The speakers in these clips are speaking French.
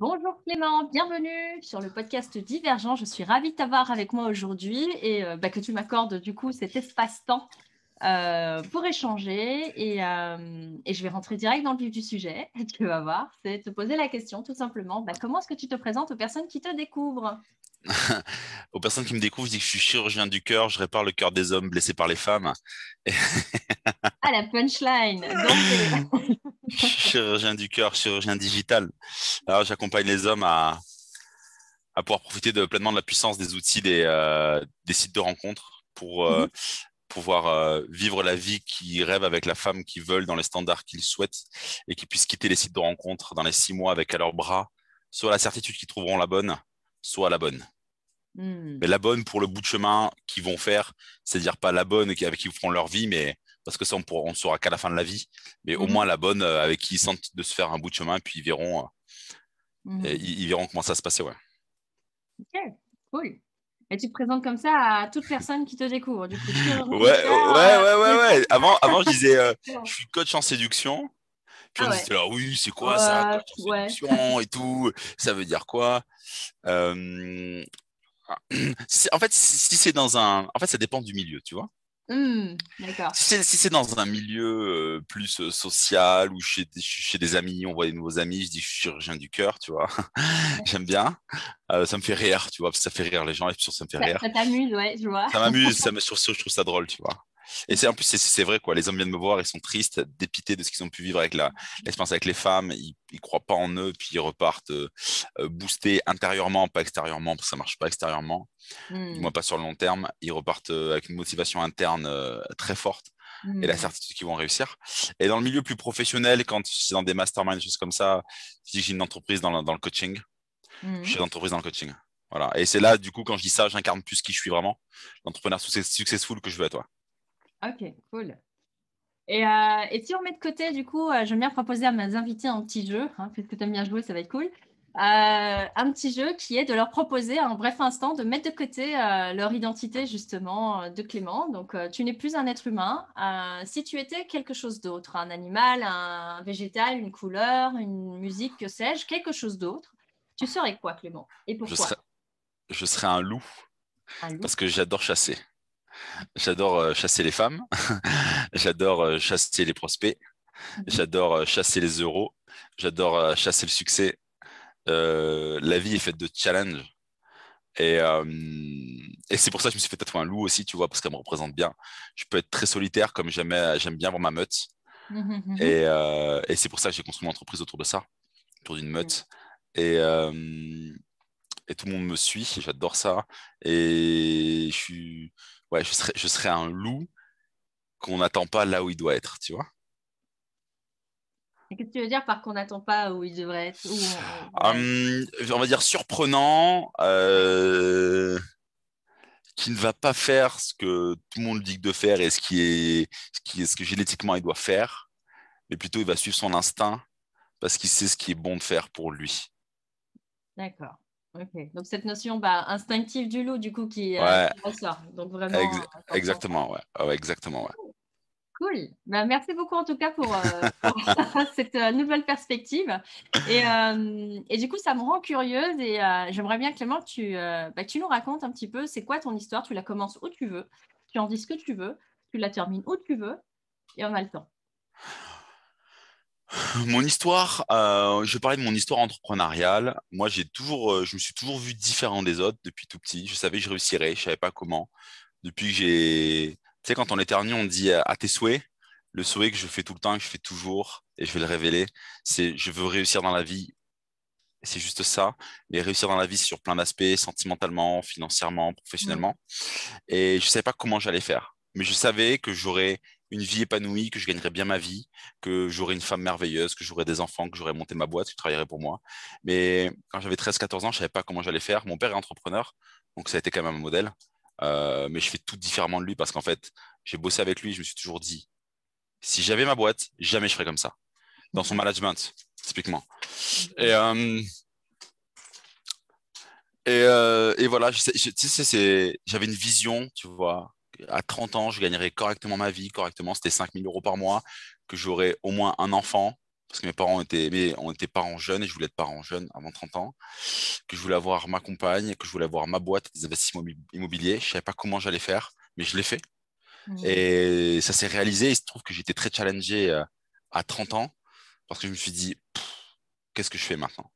Bonjour Clément, bienvenue sur le podcast Divergent. Je suis ravie de t'avoir avec moi aujourd'hui et euh, bah, que tu m'accordes du coup cet espace-temps euh, pour échanger euh, et, je vais rentrer direct dans le vif du sujet. Tu vas voir, c'est te poser la question tout simplement. Bah, comment est-ce que tu te présentes aux personnes qui te découvrent aux personnes qui me découvrent, je dis que je suis chirurgien du cœur, je répare le cœur des hommes blessés par les femmes. ah, la punchline Donc... Euh, chirurgien du cœur, chirurgien digital. Alors, j'accompagne les hommes à, à pouvoir profiter pleinement de la puissance des outils des, sites de rencontres pour mhm pouvoir euh, vivre la vie qu'ils rêvent avec la femme qu'ils veulent dans les standards qu'ils souhaitent et qu'ils puissent quitter les sites de rencontre dans les six mois avec à leurs bras soit la certitude qu'ils trouveront la bonne, soit la bonne. Hmm. Mais la bonne pour le bout de chemin qu'ils vont faire, c'est-à-dire pas la bonne avec qui ils feront leur vie, mais parce que ça, on ne saura qu'à la fin de la vie, mais au hmm. moins la bonne euh, avec qui ils sentent de se faire un bout de chemin, puis ils verront, euh, hmm. ils, verront comment ça se passe. Ouais. Ok, cool. Et tu te présentes comme ça à toute personne qui te découvre. ouais, ouais, ouais, ouais, Avant, avant je disais, euh, je suis coach en séduction. Puis on ah disait, alors oui, c'est quoi ça coach en séduction et tout. Ça veut dire quoi euh, En fait, si c'est dans un. En fait, ça dépend du milieu, tu vois. Mmh, d'accord si c'est dans un milieu euh, plus euh, social ou chez, chez, des amis, on voit des nouveaux amis, je dis je suis chirurgien du cœur, tu vois. J'aime bien. Euh, ça me fait rire, tu vois, ça fait rire les gens et puis ça me fait rire. Ça t'amuse, ouais, je vois. Ça m'amuse, ça me, je trouve ça drôle, tu vois. Et c'est en plus, c'est vrai, quoi. Les hommes viennent me voir, ils sont tristes, dépités de ce qu'ils ont pu vivre avec l'expérience avec les femmes. Ils, ne croient pas en eux, puis ils repartent booster euh, euh, boostés intérieurement, pas extérieurement, parce que ça marche pas extérieurement. Hmm. Du pas sur le long terme. Ils repartent euh, avec une motivation interne très forte et la hmm. certitude qu'ils vont réussir. Et dans le milieu plus professionnel, quand je dans des masterminds, des choses comme ça, tu dis que j'ai une entreprise dans le, dans le coaching. Je hmm. suis une entreprise dans le coaching. Voilà. Et c'est là, du coup, quand je dis ça, j'incarne plus qui je suis vraiment, l'entrepreneur successful que je veux à toi. Ok, cool. Euh, et, si on met de côté, du coup, je euh, j'aime bien proposer à mes invités un petit jeu, hein, puisque tu aimes bien jouer, ça va être cool. Euh, un petit jeu qui est de leur proposer un bref instant de mettre de côté leur identité, justement, de Clément. Donc, tu n'es plus un être humain. si tu étais quelque chose d'autre, un animal, un végétal, une couleur, une musique, que sais-je, quelque chose d'autre, tu serais quoi, Clément Et pourquoi je serais... Un loup parce que j'adore chasser. J'adore euh, chasser les femmes. J'adore euh, chasser les prospects. Mhm. J'adore euh, chasser les euros. J'adore chasser le succès. la vie est faite de challenges. Et, c'est pour ça que je me suis fait tatouer un loup aussi, tu vois, parce qu'elle me représente bien. Je peux être très solitaire, comme j'aime bien voir ma meute. Mhm, mhm, et, c'est pour ça que j'ai construit mon entreprise autour de ça, autour d'une meute. Et, et, tout le monde me suit, j'adore ça. Et je suis, ouais, je serais, je serais un loup qu'on n'attend pas là où il doit être, tu vois. Qu'est-ce que tu veux dire par qu'on n'attend pas où il devrait être hum, on... va dire surprenant, euh, qu'il ne va pas faire ce que tout le monde dit de faire et ce qui est ce, qui est, ce que génétiquement il doit faire, mais plutôt il va suivre son instinct parce qu'il sait ce qui est bon de faire pour lui. D'accord. Ok, Donc cette notion bah, instinctive du loup, du coup, qui, euh, ressort. Donc vraiment. Euh, exactement, ah ouais. exactement, ouais. Cool. Bah, merci beaucoup en tout cas pour, euh, cette nouvelle perspective. Et, et, du coup, ça me rend curieuse et j'aimerais bien, Clément, tu, bah, tu nous racontes un petit peu, c'est quoi ton histoire Tu la commences où tu veux, tu en dis ce que tu veux, tu la termines où tu veux et on a le temps. Mon histoire, euh, je parlais de mon histoire entrepreneuriale. Moi, j'ai toujours, euh, je me suis toujours vu différent des autres depuis tout petit. Je savais que je réussirais, je savais pas comment. Depuis que j'ai, tu sais, quand on est terni, on dit euh, à tes souhaits. Le souhait que je fais tout le temps, que je fais toujours, et je vais le révéler, c'est je veux réussir dans la vie. C'est juste ça. Mais réussir dans la vie, sur plein d'aspects, sentimentalement, financièrement, mmh. professionnellement. Et je savais pas comment j'allais faire, mais je savais que j'aurais une vie épanouie, que je gagnerais bien ma vie, que j'aurais une femme merveilleuse, que j'aurais des enfants, que j'aurais monté ma boîte, que travaillerais pour moi. Mais quand j'avais 13-14 ans, je savais pas comment j'allais faire. Mon père est entrepreneur, donc ça a été quand même un modèle. Euh, mais je fais tout différemment de lui parce qu'en fait, j'ai bossé avec lui, je me suis toujours dit, si j'avais ma boîte, jamais je ferais comme ça. Dans son mhm. management, typiquement. Mhm. Et, euh, et, euh, et voilà, j'avais une vision, tu vois, à 30 ans, je gagnerais correctement ma vie, correctement, c'était 5000 euros par mois, que j'aurais au moins un enfant, parce que mes parents étaient, mais on était parents jeunes et je voulais être parent jeune avant 30 ans, que je voulais avoir ma compagne, que je voulais avoir ma boîte, des investissements immobiliers. Je ne savais pas comment j'allais faire, mais je l'ai fait. Mmh. Et ça s'est réalisé. Il se trouve que j'étais très challengé euh, à 30 ans parce que je me suis dit, qu'est-ce que je fais maintenant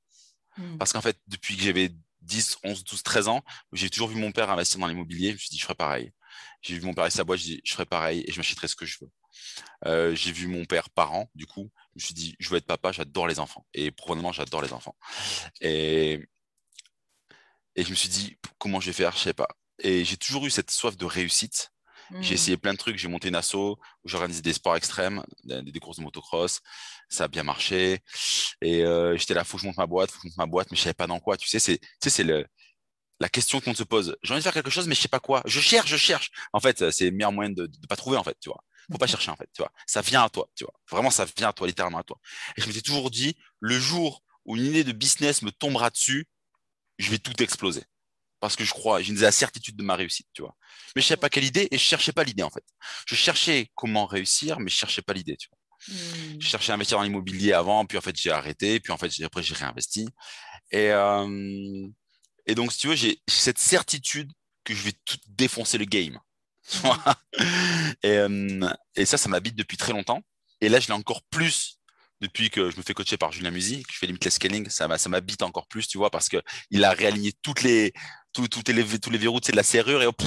mmh. Parce qu'en fait, depuis que j'avais 10, 11, 12, 13 ans, j'ai toujours vu mon père investir dans l'immobilier. Je me suis dit, je ferai pareil. J'ai vu mon père et sa boîte, je dis, je ferai pareil et je m'achèterai ce que je veux. Euh, j'ai vu mon père parent, du coup, je me suis dit, je veux être papa, j'adore les enfants. Et probablement, j'adore les enfants. Et, et je me suis dit, comment je vais faire, je sais pas. Et j'ai toujours eu cette soif de réussite. J'ai hmm. essayé plein de trucs, j'ai monté une asso j'organisais des sports extrêmes, des, courses de motocross, ça a bien marché. Et euh, j'étais là, faut que je monte ma boîte, faut que je monte ma boîte, mais je savais pas dans quoi. Tu sais, c'est, tu sais, c'est le, la question qu'on se pose. J'ai envie de faire quelque chose, mais je sais pas quoi. Je cherche, je cherche. En fait, euh, c'est le meilleur moyen de ne pas trouver, en fait, tu vois. Faut pas chercher, en fait, tu vois. Ça vient à toi, tu vois. Vraiment, ça vient à toi, littéralement à toi. Et je me suis toujours dit, le jour où une idée de business me tombera dessus, je vais tout exploser. Parce que je crois, j'ai une certitude de ma réussite, tu vois. Mais je sais pas quelle idée et je cherchais pas l'idée, en fait. Je cherchais comment réussir, mais je cherchais pas l'idée, tu vois. Je mmh. cherchais à investir dans l'immobilier avant, puis en fait, j'ai arrêté, puis en fait, après, j'ai réinvesti. Et, euh, et donc, si tu veux, j'ai cette certitude que je vais tout défoncer le game. Euh, et, ça, ça m'habite depuis très longtemps. Et là, je l'ai encore plus depuis que je me fais coacher par Julien Musi, que je fais les scaling. Ça, m'habite encore plus, tu vois, parce qu'il a réaligné toutes les, tous les, tous les verrous de la serrure et hop,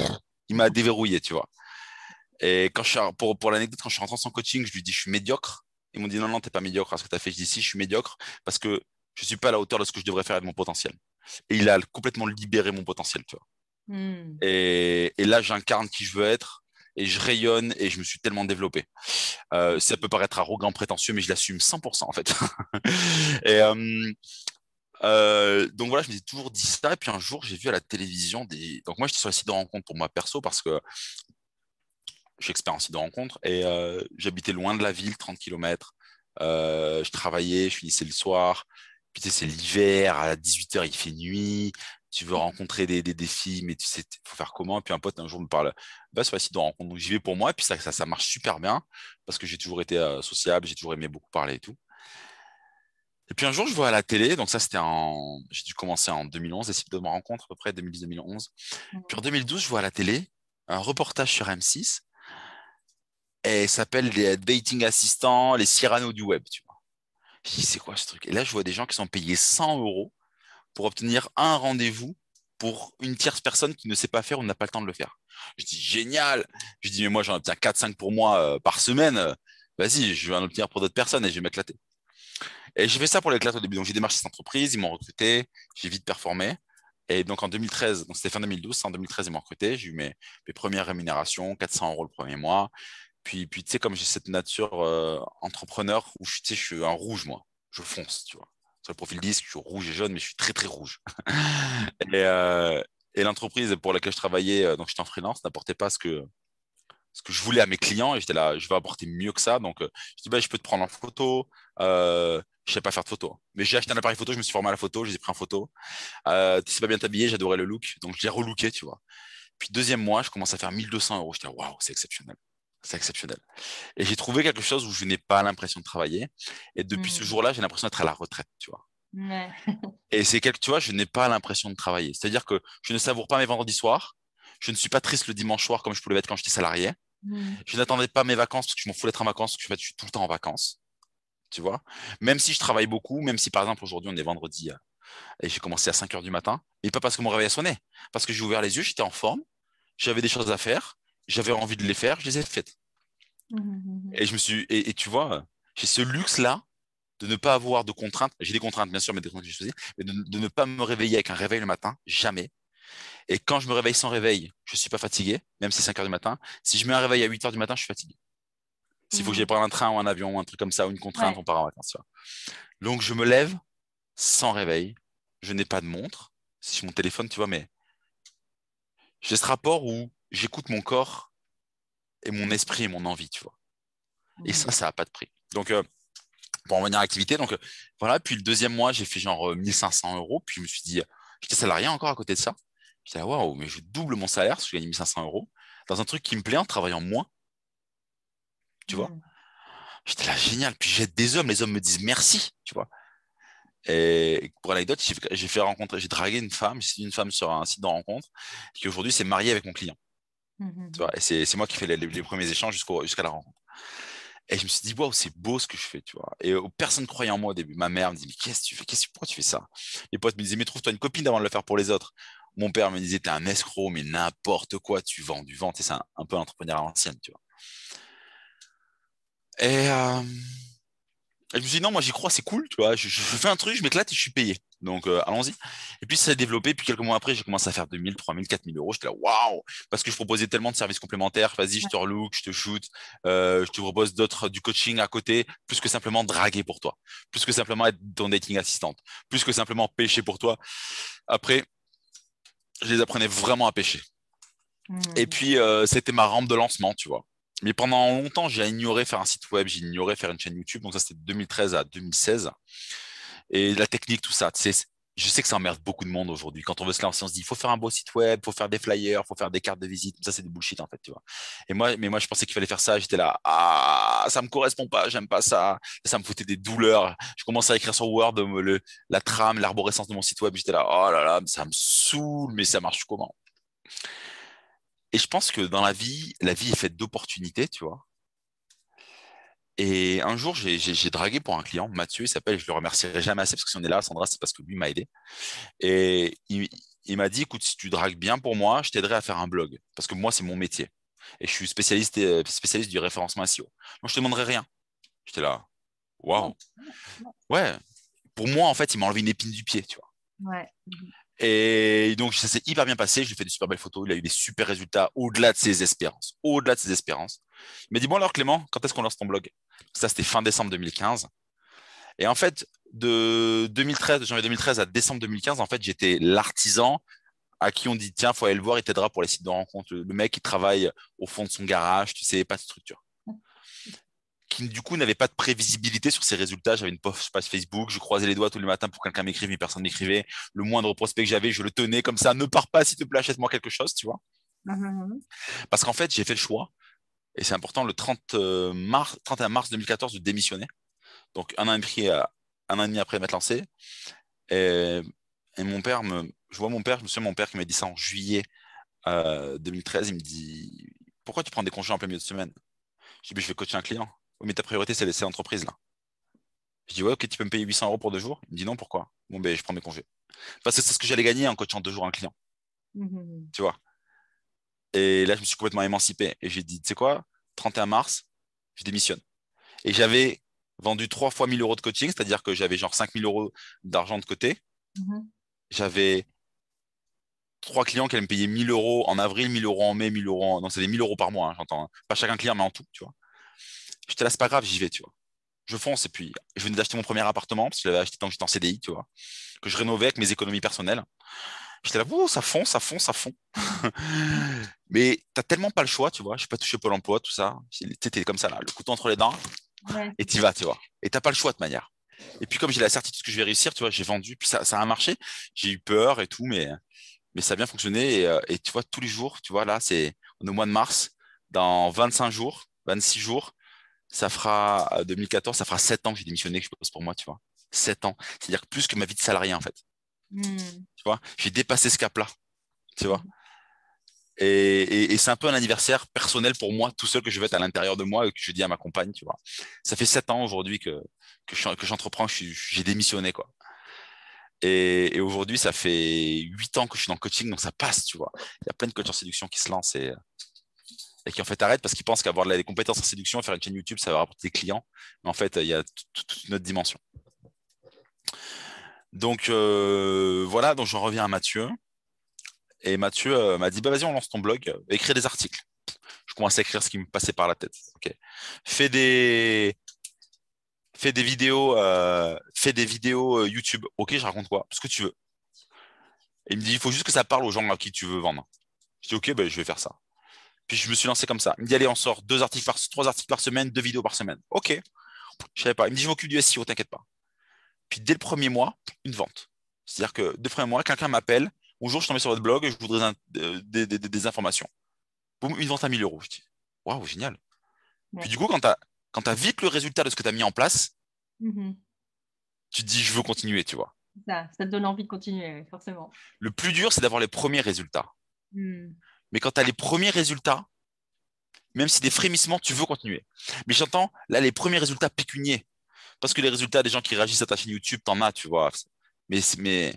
il m'a déverrouillé, tu vois. Et quand je, pour, pour l'anecdote, quand je suis rentré en coaching, je lui dis je suis médiocre. Ils m'ont dit non, non, t'es pas médiocre à ce que tu as fait. Je dis si, je suis médiocre parce que je suis pas à la hauteur de ce que je devrais faire avec mon potentiel et il a complètement libéré mon potentiel, tu hmm. Et, là, j'incarne qui je veux être et je rayonne et je me suis tellement développé. Euh, ça peut paraître arrogant, prétentieux, mais je l'assume 100% en fait. Euh, euh, donc voilà, je me suis toujours dit ça. Et puis un jour, j'ai vu à la télévision des. Donc moi, j'étais sur le site de rencontre pour moi perso parce que j'ai suis de rencontre et j'habitais loin de la ville, 30 km. je travaillais, je finissais le soir. Puis c'est l'hiver, à 18h, il fait nuit. Tu veux mmh. rencontrer des, des, filles, mais tu sais, faut faire comment. Puis un pote un jour me parle, bah, c'est facile de rencontre. Donc j'y vais pour moi. Et puis ça, ça, ça, marche super bien parce que j'ai toujours été euh, sociable, j'ai toujours aimé beaucoup parler et tout. Et puis un jour, je vois à la télé, donc ça c'était en. J'ai dû commencer en 2011, les sites de ma rencontre à peu près, 2010-2011. Mmh. Puis en 2012, je vois à la télé un reportage sur M6 et s'appelle les euh, dating assistants, les Cyrano du web. Tu je c'est quoi ce truc Et là, je vois des gens qui sont payés 100 euros pour obtenir un rendez-vous pour une tierce personne qui ne sait pas faire ou n'a pas le temps de le faire. Je dis, génial Je dis, mais moi, j'en obtiens 4-5 pour moi euh, par semaine. Vas-y, je vais en obtenir pour d'autres personnes et je vais m'éclater. Et j'ai fait ça pour l'éclater au début. Donc, j'ai démarché cette entreprise, ils m'ont recruté, j'ai vite performé. Et donc, en 2013, c'était fin 2012, en 2013, ils m'ont recruté. J'ai eu mes, premières rémunérations, 400 euros le premier mois. Puis, puis tu sais, comme j'ai cette nature euh, entrepreneur où je, je suis un rouge, moi. Je fonce, tu vois. Sur le profil disque, je suis rouge et jaune, mais je suis très, très rouge. Euh, et, l'entreprise pour laquelle je travaillais, euh, donc j'étais en freelance, n'apportait pas ce que, ce que je voulais à mes clients. Et j'étais là, je vais apporter mieux que ça. Donc, je dis, bah, je peux te prendre en photo. je ne sais pas faire de photo. Mais j'ai acheté un appareil photo, je me suis formé à la photo, je ai pris en photo. Tu tu sais pas bien t'habiller, j'adorais le look. Donc, j'ai relooké, tu vois. Puis, deuxième mois, je commence à faire 1200 euros. J'étais, waouh, c'est exceptionnel. C'est exceptionnel. Et j'ai trouvé quelque chose où je n'ai pas l'impression de travailler. Et depuis ce mmh. jour-là, j'ai l'impression d'être à la retraite, tu vois. Et c'est quelque, tu vois, je n'ai pas l'impression de travailler. C'est-à-dire que je ne savoure pas mes vendredis soirs. Je ne suis pas triste le dimanche soir comme je pouvais être quand j'étais salarié. Mmh. Je n'attendais pas mes vacances parce que je m'en fous d'être en vacances, parce que je suis tout le temps en vacances. Tu vois Même si je travaille beaucoup, même si par exemple aujourd'hui on est vendredi euh, et j'ai commencé à 5 heures du matin, mais pas parce que mon réveil a sonné, parce que j'ai ouvert les yeux, j'étais en forme, j'avais des choses à faire, j'avais envie de les faire, je les ai faites. Mmh, mmh, mmh. Et je me suis, et, tu vois, j'ai ce luxe-là de ne pas avoir de contraintes. J'ai des contraintes, bien sûr, mais des contraintes que je faisais, mais de, ne pas me réveiller avec un réveil le matin, jamais. Et quand je me réveille sans réveil, je ne suis pas fatigué, même si c'est 5 heures du matin. Si je mets un réveil à 8 heures du matin, je suis fatigué. S'il faut que j'aille prendre un train ou un avion ou un truc comme ça, ou une contrainte, on part en vacances. Donc, je me lève sans réveil. Je n'ai pas de montre. Si mon téléphone, tu vois, mais j'ai ce rapport où j'écoute mon corps et mon esprit et mon envie, tu vois. Et mhm. ça, ça n'a pas de prix. Donc, euh, pour revenir à l'activité, donc euh, voilà. Puis le deuxième mois, j'ai fait genre 1500 euh, euros. Puis je me suis dit, j'étais salarié encore à côté de ça. je me suis dit waouh, mais je double mon salaire si je gagne 1500 euros dans un truc qui me plaît en travaillant moins. Tu vois mhm. J'étais là, génial. Puis j'aide des hommes, les hommes me disent merci, tu vois. Et pour l'anecdote, j'ai fait rencontrer, j'ai dragué une femme, j'ai une femme sur un site de rencontre qui aujourd'hui s'est mariée avec mon client. Mmh, mmh, mmh. et c'est moi qui fais les, premiers échanges jusqu'à la rencontre. Et je me suis dit, waouh, c'est beau ce que je fais, tu vois. Et oh, personne ne croyait en moi au début. Ma mère me dit, mais qu'est-ce que tu fais Pourquoi tu fais ça les potes me disaient, mais trouve-toi une copine avant de le faire pour les autres. Mon père me disait, t'es un escroc, mais n'importe quoi, tu vends du vent. C'est un, un peu l'entrepreneur à l'ancienne, tu vois. Euh, et, je me suis dit, non, moi j'y crois, c'est cool, tu vois. Je, je fais un truc, je m'éclate et je suis payé. Donc euh, allons-y. Et puis ça a développé. Puis quelques mois après, j'ai commencé à faire 2000, 3000, 4000 euros. J'étais là, waouh Parce que je proposais tellement de services complémentaires. Vas-y, je te relook, je te shoot, euh, je te propose d'autres, du coaching à côté, plus que simplement draguer pour toi, plus que simplement être ton dating assistante, plus que simplement pêcher pour toi. Après, je les apprenais vraiment à pêcher. Mmh. Et puis, euh, c'était ma rampe de lancement, tu vois. Mais pendant longtemps, j'ai ignoré faire un site web, j'ai ignoré faire une chaîne YouTube. Donc ça, c'était de 2013 à 2016 et la technique, tout ça. Tu sais, je sais que ça emmerde beaucoup de monde aujourd'hui. Quand on veut se lancer, on se dit, il faut faire un beau site web, il faut faire des flyers, il faut faire des cartes de visite. Ça, c'est des bullshit, en fait, tu vois. Et moi, mais moi, je pensais qu'il fallait faire ça. J'étais là, ah, ça me correspond pas, j'aime pas ça. Ça me foutait des douleurs. Je commençais à écrire sur Word euh, le, la trame, l'arborescence de mon site web. J'étais là, oh là là, ça me saoule, mais ça marche comment? Et je pense que dans la vie, la vie est faite d'opportunités, tu vois. Et un jour, j'ai dragué pour un client, Mathieu, il s'appelle, je le remercierai jamais assez parce que si on est là, Sandra, c'est parce que lui m'a aidé. Et il, m'a dit, écoute, si tu dragues bien pour moi, je t'aiderai à faire un blog parce que moi, c'est mon métier. Et je suis spécialiste, euh, spécialiste du référencement SEO. Moi, je te demanderai rien. J'étais là, waouh. Ouais. Pour moi, en fait, il m'a enlevé une épine du pied, tu vois. Ouais. Et donc, ça s'est hyper bien passé. Je lui ai fait des super belles photos. Il a eu des super résultats au-delà de ses espérances. Au-delà de ses espérances. Il m'a dit Bon, alors Clément, quand est-ce qu'on lance ton blog Ça, c'était fin décembre 2015. Et en fait, de 2013, de janvier 2013 à décembre 2015, en fait, j'étais l'artisan à qui on dit Tiens, faut aller le voir, il t'aidera pour les sites de rencontre. Le mec, qui travaille au fond de son garage, tu sais, pas de structure. Qui, du coup, n'avait pas de prévisibilité sur ses résultats. J'avais une page Facebook, je croisais les doigts tous les matins pour que quelqu'un m'écrive, mais personne m'écrivait. Le moindre prospect que j'avais, je le tenais comme ça Ne pars pas, s'il te plaît, achète-moi quelque chose, tu vois. Mhm, mhm. Parce qu'en fait, j'ai fait le choix et c'est important, le 30 euh, mars, 31 mars 2014, de démissionner. Donc, un an et demi, euh, un après m'être lancé. Et, et, mon père, me, je vois mon père, je me souviens de mon père qui m'a dit ça en juillet 2013. Euh, il me dit Pourquoi tu prends des congés en plein milieu de semaine Je dis Je vais coacher un client. mais ta priorité, c'est laisser l'entreprise, là. Je dis Ouais, ok, tu peux me payer 800 euros pour deux jours Il me dit Non, pourquoi Bon, ben, je prends mes congés. Parce que c'est ce que j'allais gagner en coachant deux jours un client. Mmh, mmh, mmh. Tu vois et là, je me suis complètement émancipé. Et j'ai dit, tu sais quoi, 31 mars, je démissionne. Et j'avais vendu trois fois 1000 euros de coaching, c'est-à-dire que j'avais genre 5000 euros d'argent de côté. Mhm. J'avais trois clients qui allaient me payer 1000 euros en avril, 1000 euros en mai, 1000 euros en... Donc, c'était des 1000 euros par mois, hein, j'entends. Hein. Pas chacun client, mais en tout, tu vois. J'étais là, c'est pas grave, j'y vais, tu vois. Je fonce et puis je venais d'acheter mon premier appartement parce que je l'avais acheté tant que j'étais en CDI, tu vois, que je rénovais avec mes économies personnelles. J'étais là, ça fond, ça fond, ça fond. Mais tu n'as tellement pas le choix, tu vois. Je suis pas touché Pôle emploi, tout ça. T'es comme ça, là, le couteau entre les dents, Et et y vas, tu vois. Et tu n'as pas le choix de manière. Et puis comme j'ai la certitude que je vais réussir, tu vois, j'ai vendu, puis ça, a marché. J'ai eu peur et tout, mais, mais ça a bien fonctionné. Et, euh, tu vois, tous les jours, tu vois, là, c'est au mois de mars, dans 25 jours, 26 jours, ça fera 2014, euh, ça fera 7 ans que j'ai démissionné, que je pose pour moi, tu vois. 7 ans. C'est-à-dire plus que ma vie de salarié, en fait. Hmm. Tu vois, j'ai dépassé ce cap-là. Tu vois. Hmm. Et, c'est un peu un anniversaire personnel pour moi, tout seul que je vais être à l'intérieur de moi et que je dis à ma compagne, tu vois. Ça fait sept ans aujourd'hui que, que j'entreprends, je, j'ai démissionné, quoi. Et, aujourd'hui, ça fait huit ans que je suis dans le coaching, donc ça passe, tu vois. Il y a plein de coachs en séduction qui se lancent et, qui en fait arrêtent parce qu'ils pensent qu'avoir des compétences en séduction, faire une chaîne YouTube, ça va rapporter des clients. Mais en fait, il y a toute une autre dimension. Donc euh, voilà, donc j'en reviens à Mathieu. Et Mathieu euh, m'a dit bah, vas-y, on lance ton blog, écris des articles. Je commence à écrire ce qui me passait par la tête. Fais des. Fais des vidéos, euh, fais des vidéos YouTube. Ok, je raconte quoi Ce que tu veux. il me dit, il faut juste que ça parle aux gens à qui tu veux vendre. Je dis, ok, bah, je vais faire ça. Puis je me suis lancé comme ça. Il me dit, allez, on sort deux articles trois articles par semaine, deux vidéos par semaine. Ok. Je savais pas. Il me dit, je m'occupe du SEO, t'inquiète pas dès le premier mois, une vente. C'est-à-dire que deux le premier mois, quelqu'un m'appelle, bonjour, je suis tombé sur votre blog, et je voudrais euh, des, informations. pour une vente à 1000 euros. Je dis, waouh, génial. Puis du coup, quand tu as, vite le résultat de ce que tu as mis en place, mm-hmm. tu te dis, je veux continuer, tu vois. Ça, te donne envie de continuer, forcément. Le plus dur, c'est d'avoir les premiers résultats. Mm. Mais quand tu as les premiers résultats, même si des frémissements, tu veux continuer. Mais j'entends, là, les premiers résultats pécuniers, parce que les résultats des gens qui réagissent à ta chaîne YouTube, t'en as, tu vois. Mais, mais...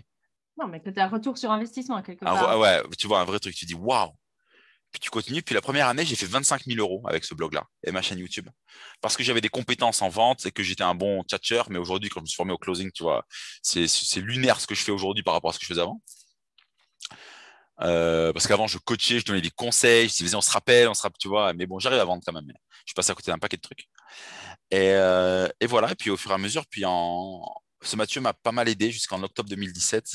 Non, mais que tu as un retour sur investissement, quelque part. ouais, tu vois, un vrai truc. Tu dis, waouh, puis tu continues. Puis la première année, j'ai fait 25 000 euros avec ce blog-là et ma chaîne YouTube. Parce que j'avais des compétences en vente et que j'étais un bon catcher Mais aujourd'hui, quand je me suis formé au closing, tu vois, c'est lunaire ce que je fais aujourd'hui par rapport à ce que je faisais avant. Euh, parce qu'avant, je coachais, je donnais des conseils, je disais, on se rappelle, on se rappelle, tu vois. Mais bon, j'arrive à vendre quand même. Je suis passé à côté d'un paquet de trucs. Euh, et, voilà, et puis au fur et à mesure, puis en... ce Mathieu m'a pas mal aidé jusqu'en octobre 2017.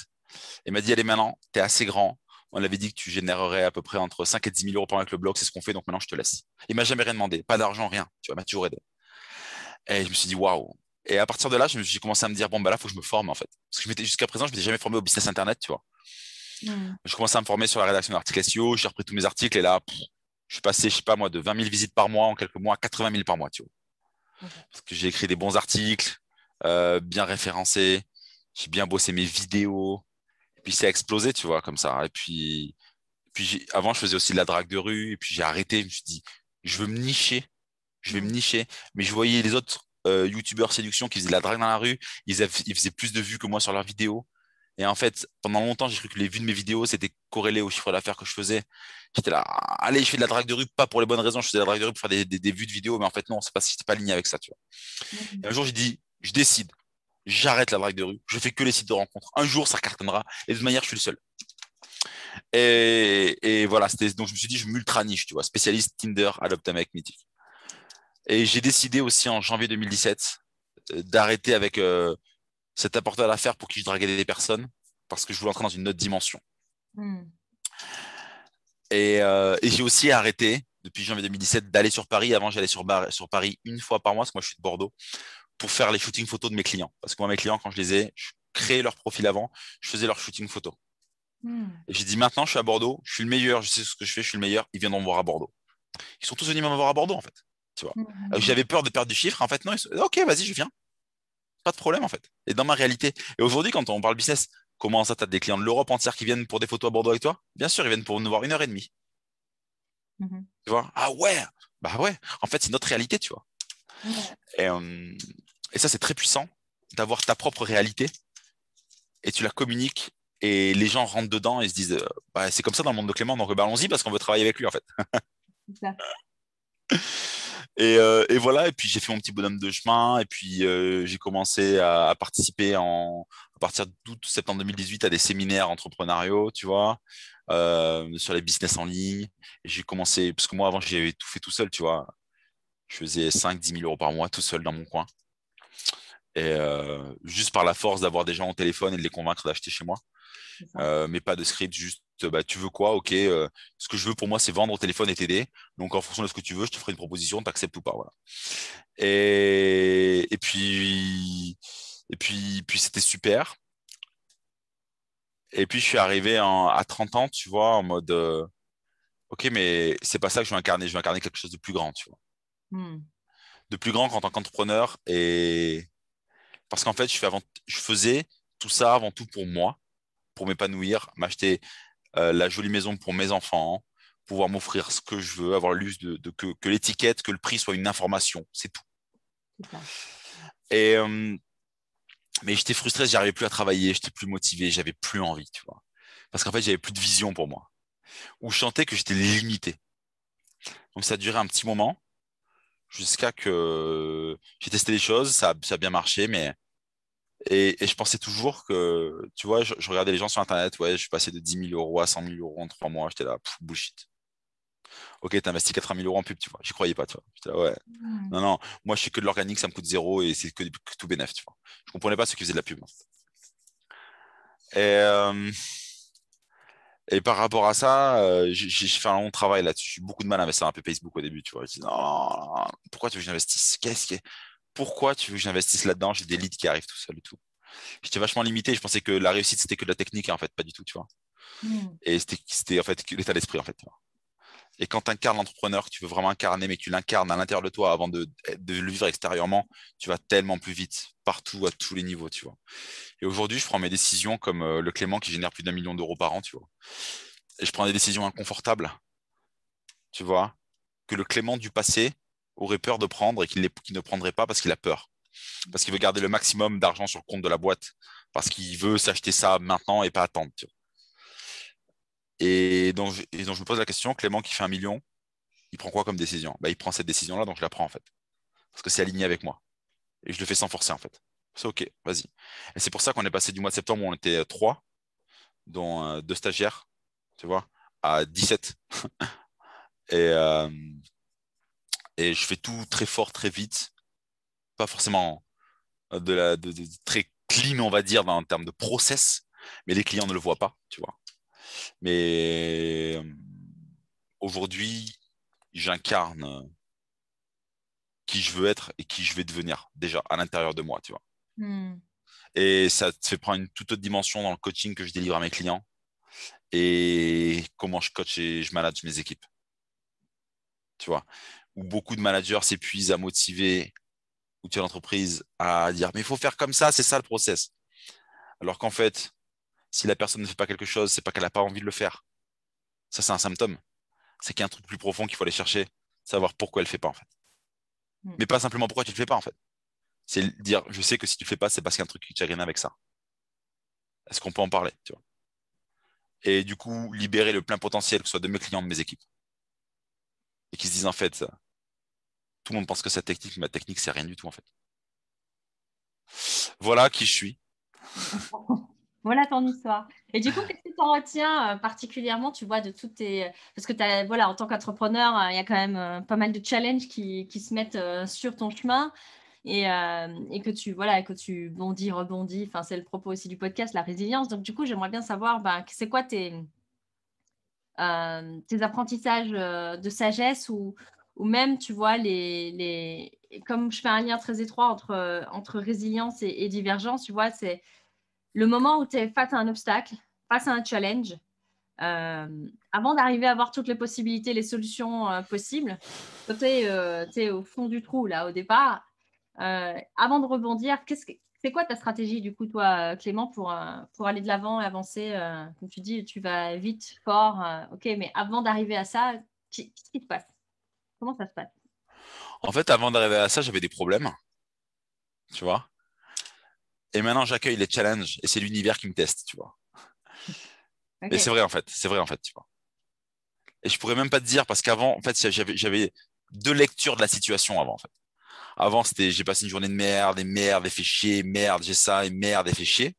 Il m'a dit, allez maintenant, tu es assez grand. On avait dit que tu générerais à peu près entre 5 et 10 000 euros par mois avec le blog, c'est ce qu'on fait, donc maintenant je te laisse. Il m'a jamais rien demandé, pas d'argent, rien. Tu vois, m'a toujours aidé. Et je me suis dit, waouh. Et à partir de là, j'ai commencé à me dire, bon, bah là, il faut que je me forme en fait. Parce que jusqu'à présent, je m'étais jamais formé au business internet, tu vois. Je commençais à me former sur la rédaction d'articles SEO, j'ai repris tous mes articles et là, je suis passé, je sais pas moi, de 20 000 visites par mois en quelques mois à 80 000 par mois, tu vois. Parce que j'ai écrit des bons articles, euh, bien référencés, j'ai bien bossé mes vidéos. Et puis, ça a explosé, tu vois, comme ça. Et puis, puis avant, je faisais aussi de la drague de rue. Et puis, j'ai arrêté. Je me suis dit, je veux me nicher. Je vais me mhm. nicher. Mais je voyais les autres euh, youtubeurs séduction qui faisaient de la drague dans la rue. ils faisaient plus de vues que moi sur leurs vidéos. Et en fait, pendant longtemps, j'ai cru que les vues de mes vidéos, c'était corrélé au chiffre d'affaires que je faisais. J'étais là, ah, allez, je fais de la drague de rue, pas pour les bonnes raisons, je faisais de la drague de rue pour faire des, des, vues de vidéos, mais en fait, non, c'est pas, c'était pas aligné avec ça, tu vois. Mhm. un jour, j'ai dit, je décide, j'arrête la drague de rue, je fais que les sites de rencontres. Un jour, ça cartonnera, et de toute manière, je suis le seul. Et, voilà, c'était, donc je me suis dit, je m'ultra tu vois, spécialiste Tinder, adopte un mythique. Et j'ai décidé aussi en janvier 2017 euh, d'arrêter avec euh, c'est apporté à l'affaire pour qui je draguais des personnes parce que je voulais entrer dans une autre dimension. Hmm. Euh, et, j'ai aussi arrêté, depuis janvier 2017, d'aller sur Paris. Avant, j'allais sur, Paris une fois par mois, parce que moi, je suis de Bordeaux, pour faire les shootings photos de mes clients. Parce que moi, mes clients, quand je les ai, je créais leur profil avant, je faisais leur shooting photo. Hmm. Et j'ai dit, maintenant, je suis à Bordeaux, je suis le meilleur, je sais ce que je fais, je suis le meilleur, ils viendront me voir à Bordeaux. Ils sont tous venus me voir à Bordeaux, en fait. Tu vois. Hmm. Euh, j'avais peur de perdre du chiffre. En fait, non, ils sont... ok, vas-y, je viens. Pas de problème en fait. Et dans ma réalité. Et aujourd'hui, quand on parle business, comment ça, tu as des clients de l'Europe entière qui viennent pour des photos à Bordeaux avec toi Bien sûr, ils viennent pour nous voir une heure et demie. Mm-hmm. Tu vois Ah ouais Bah ouais. En fait, c'est notre réalité, tu vois. Euh, et, ça, c'est très puissant d'avoir ta propre réalité et tu la communiques et les gens rentrent dedans et se disent euh, bah, c'est comme ça dans le monde de Clément donc bah, allons-y parce qu'on veut travailler avec lui en fait. Euh, et, voilà, et puis j'ai fait mon petit bonhomme de chemin, et puis euh, j'ai commencé à, participer en, à partir d'août-septembre 2018 à des séminaires entrepreneuriaux, tu vois, euh, sur les business en ligne. J'ai commencé, parce que moi avant j'avais tout fait tout seul, tu vois. Je faisais 5-10 000 euros par mois tout seul dans mon coin. Et juste par la force d'avoir des gens au téléphone et de les convaincre d'acheter chez moi. mais pas de script, juste bah, tu veux quoi Ok, euh, ce que je veux pour moi, c'est vendre au téléphone et t'aider. Donc, en fonction de ce que tu veux, je te ferai une proposition, t'acceptes ou pas. Voilà. Et, et puis, et puis, puis c'était super. Et puis, je suis arrivé à 30 ans, tu vois, en mode euh, Ok, mais c'est pas ça que je veux incarner. Je veux incarner quelque chose de plus grand, tu vois. Hmm. De plus grand qu'en tant qu'entrepreneur. Et parce qu'en fait, je, fais avant, je faisais tout ça avant tout pour moi pour m'épanouir, m'acheter, euh, la jolie maison pour mes enfants, pouvoir m'offrir ce que je veux, avoir l'us de, que, l'étiquette, que le prix soit une information, c'est tout. Et euh, mais j'étais frustré, j'arrivais plus à travailler, j'étais plus motivé, j'avais plus envie, tu vois. Parce qu'en fait, j'avais plus de vision pour moi. Ou je que j'étais limité. Donc ça a duré un petit moment jusqu'à que j'ai testé les choses, ça, ça a bien marché, mais et, je pensais toujours que, tu vois, je, regardais les gens sur Internet, ouais, je suis passé de 10 000 euros à 100 000 euros en trois mois, j'étais là, bullshit. Ok, tu investi 80 000 euros en pub, tu vois, Je croyais pas, tu vois. ouais. Non, non, moi je suis que de l'organique, ça me coûte zéro et c'est que, tout bénéf, tu vois. Je comprenais pas ceux qui faisaient de la pub. Et, euh, et par rapport à ça, euh, j'ai fait un long travail là-dessus. J'ai eu beaucoup de mal à investir un peu Facebook au début, tu vois. Je dis non, non, non pourquoi tu veux que j'investisse Qu'est-ce est pourquoi tu veux que j'investisse là-dedans J'ai des leads qui arrivent tout seul et tout. J'étais vachement limité. Je pensais que la réussite, c'était que de la technique, en fait, pas du tout, tu vois. Hmm. Et c'était en fait l'état d'esprit, en fait. Et quand tu incarnes l'entrepreneur, tu veux vraiment incarner, mais que tu l'incarnes à l'intérieur de toi avant de, le vivre extérieurement, tu vas tellement plus vite, partout, à tous les niveaux, tu vois. Et aujourd'hui, je prends mes décisions comme euh, le Clément qui génère plus d'un million d'euros par an, tu vois. Et je prends des décisions inconfortables, tu vois, que le Clément du passé aurait peur de prendre et qu'il ne prendrait pas parce qu'il a peur. Parce qu'il veut garder le maximum d'argent sur le compte de la boîte. Parce qu'il veut s'acheter ça maintenant et pas attendre. Et, donc, je me pose la question, Clément qui fait un million, il prend quoi comme décision bah, Il prend cette décision-là, donc je la prends en fait. Parce que c'est aligné avec moi. Et je le fais sans forcer en fait. C'est OK, vas-y. Et c'est pour ça qu'on est passé du mois de septembre où on était euh, trois, dont euh, deux stagiaires, tu vois, à 17. et, euh, et je fais tout très fort, très vite. Pas forcément de la très clean, on va dire, en termes de process, mais les clients ne le voient pas, tu vois. Mais euh, aujourd'hui, j'incarne qui je veux être et qui je vais devenir déjà à l'intérieur de moi, tu vois. Hmm. Et ça te fait prendre une toute autre dimension dans le coaching que je délivre à mes clients et comment je coach et je manage mes équipes. Tu vois, où beaucoup de managers s'épuisent à motiver ou tu l'entreprise à dire mais il faut faire comme ça, c'est ça le process. Alors qu'en fait, si la personne ne fait pas quelque chose, c'est pas qu'elle n'a pas envie de le faire. Ça, c'est un symptôme. C'est qu'il y a un truc plus profond qu'il faut aller chercher, savoir pourquoi elle ne fait pas en fait. Hmm. Mais pas simplement pourquoi tu ne le fais pas en fait. C'est dire je sais que si tu ne le fais pas, c'est parce qu'il y a un truc qui rien avec ça. Est-ce qu'on peut en parler Et du coup, libérer le plein potentiel, que ce soit de mes clients, de mes équipes. Et qui se disent en fait, tout le monde pense que c'est technique, ma technique, c'est rien du tout en fait. Voilà qui je suis. voilà ton histoire. Et du coup, qu'est-ce que tu en retiens euh, particulièrement, tu vois, de toutes tes... Parce que, as, voilà, en tant qu'entrepreneur, euh, il y a quand même euh, pas mal de challenges qui, se mettent sur ton chemin. Et, que tu voilà que tu bondis rebondis enfin c'est le propos aussi du podcast la résilience donc du coup j'aimerais bien savoir bah, c'est quoi tes, tes apprentissages de sagesse ou, ou même, tu vois, les, comme je fais un lien très étroit entre, euh, entre résilience et, divergence, tu vois, c'est le moment où tu es face à un obstacle, face à un challenge, euh, avant d'arriver à voir toutes les possibilités, les solutions euh, possibles, tu es, au fond du trou, là, au départ. avant de rebondir, c'est quoi ta stratégie, du coup, toi, Clément, pour, pour aller de l'avant et avancer Comme tu dis, tu vas vite, fort, ok, mais avant d'arriver à ça, qu'est-ce qui te passe ça se passe En fait, avant d'arriver à ça, j'avais des problèmes. Tu vois Et maintenant, j'accueille les challenges et c'est l'univers qui me teste, tu vois. Et c'est vrai, en fait. C'est vrai, en fait, tu vois. Et je pourrais même pas te dire parce qu'avant, en fait, j'avais deux lectures de la situation avant, en fait. Avant, c'était j'ai passé une journée de merde, et merde, et fait chier, merde, j'ai ça, et merde, et fait chier.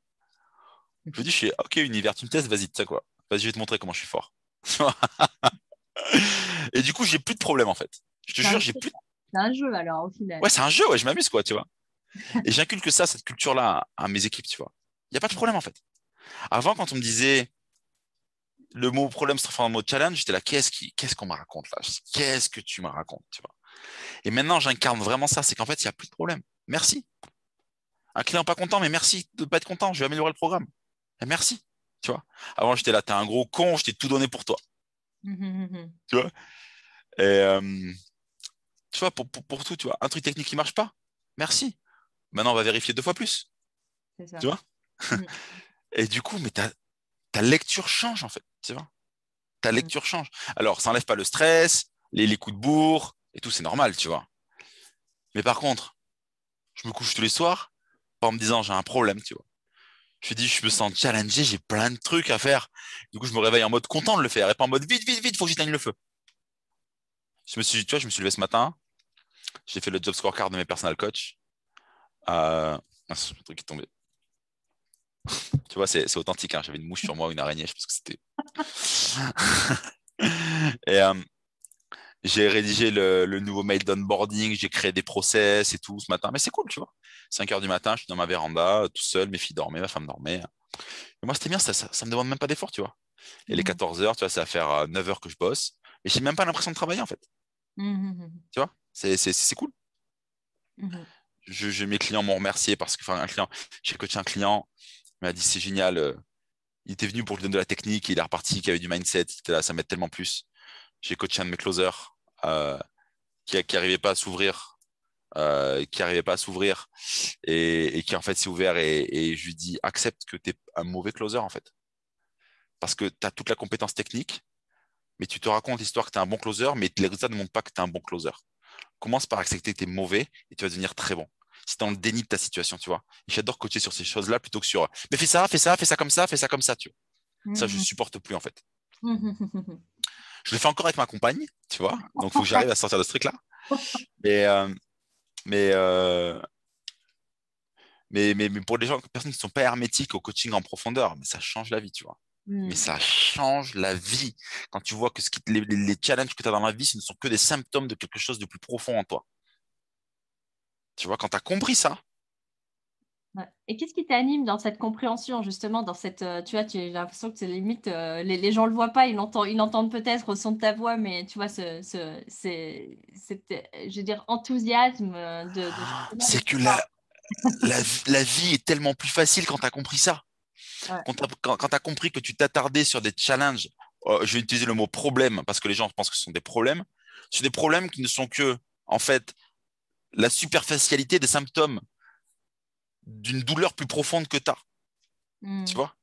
Je me dis, ok, univers, tu me testes, vas-y, tu sais quoi, vas-y, je vais te montrer comment je suis fort. Et du coup, j'ai plus de problème en fait. Je te jure, j'ai plus. de C'est un jeu alors au final. Ouais, c'est un jeu, ouais, je m'amuse quoi, tu vois. Et j'inculque ça, cette culture-là, à mes équipes, tu vois. Il n'y a pas de problème en fait. Avant, quand on me disait le mot problème se transforme en mot challenge, j'étais là, qu'est-ce qu'on me raconte là Qu'est-ce que tu me racontes, tu vois Et maintenant, j'incarne vraiment ça, c'est qu'en fait, il n'y a plus de problème. Merci. Un client pas content, mais merci de ne pas être content, je vais améliorer le programme. Merci, tu vois. Avant, j'étais là, t'es un gros con, je t'ai tout donné pour toi. Mmh, mmh, mmh, tu vois euh, tu vois, pour, pour, tout, tu vois, un truc technique qui marche pas, merci. Maintenant, on va vérifier deux fois plus. Ça. Tu vois Et du coup, mais ta, ta lecture change, en fait. Tu vois Ta lecture change. Alors, ça n'enlève pas le stress, les, les coups de bourre et tout, c'est normal, tu vois. Mais par contre, je me couche tous les soirs, en me disant j'ai un problème, tu vois. Je me dis, je me sens challengé, j'ai plein de trucs à faire. Du coup, je me réveille en mode content de le faire et pas en mode vite, vite, vite, faut que j'éteigne le feu. Je me suis, tu vois, je me suis levé ce matin, j'ai fait le job scorecard de mes personal coach. Euh... truc est tombé. tu vois, c'est authentique. Hein. J'avais une mouche sur moi, une araignée, je pense que c'était. et, euh, j'ai rédigé le, nouveau mail d'onboarding, j'ai créé des process et tout ce matin. Mais c'est cool, tu vois. 5 heures du matin, je suis dans ma véranda, tout seul, mes filles dormaient, ma femme dormait. Et moi, c'était bien, ça, ça, me demande même pas d'effort, tu vois. Et les 14 mmh. heures, tu vois, ça va faire 9 euh, heures que je bosse. je j'ai même pas l'impression de travailler, en fait. Mmh, mmh, tu vois, c'est cool. Je, mes clients m'ont remercié parce que, un client, j'ai coaché un client, il m'a dit c'est génial. Euh, il était venu pour lui donner de la technique, il est reparti, il avait du mindset, ça m'aide tellement plus. J'ai coaché un de mes closers, euh, qui n'arrivait pas à s'ouvrir, qui arrivait pas à s'ouvrir euh, et, qui en fait s'est ouvert. Et, je lui dis accepte que tu es un mauvais closer en fait. Parce que tu as toute la compétence technique, mais tu te racontes l'histoire que tu es un bon closer, mais les résultats ne montrent pas que tu es un bon closer. Commence par accepter que tu es mauvais et tu vas devenir très bon. C'est dans le déni de ta situation, tu vois. J'adore coacher sur ces choses-là plutôt que sur mais fais ça, fais ça, fais ça comme ça, fais ça comme ça, tu Ça, je mhm. supporte plus en fait. Je le fais encore avec ma compagne, tu vois. Donc, il faut que j'arrive à sortir de ce truc-là. Mais, euh, euh, mais, mais, mais, pour les gens, personnes qui ne sont pas hermétiques au coaching en profondeur, mais ça change la vie, tu vois. Hmm. Mais ça change la vie. Quand tu vois que les, les, challenges que tu as dans la vie, ce ne sont que des symptômes de quelque chose de plus profond en toi. Tu vois, quand tu as compris ça, et qu'est-ce qui t'anime dans cette compréhension, justement, dans cette, euh, tu vois, tu as l'impression que c'est limite, euh, les, gens gens le voient pas, ils l'entendent, ils peut-être au son de ta voix, mais tu vois, ce, c'est, euh, je veux dire, enthousiasme de. Ah, c'est que la, la, vie est tellement plus facile quand tu as compris ça. Quand tu as, compris que tu t'attardais sur des challenges, oh, je vais utiliser le mot problème parce que les gens pensent que ce sont des problèmes, ce sont des problèmes qui ne sont que, en fait, la superficialité des symptômes d'une douleur plus profonde que tu hmm. Tu vois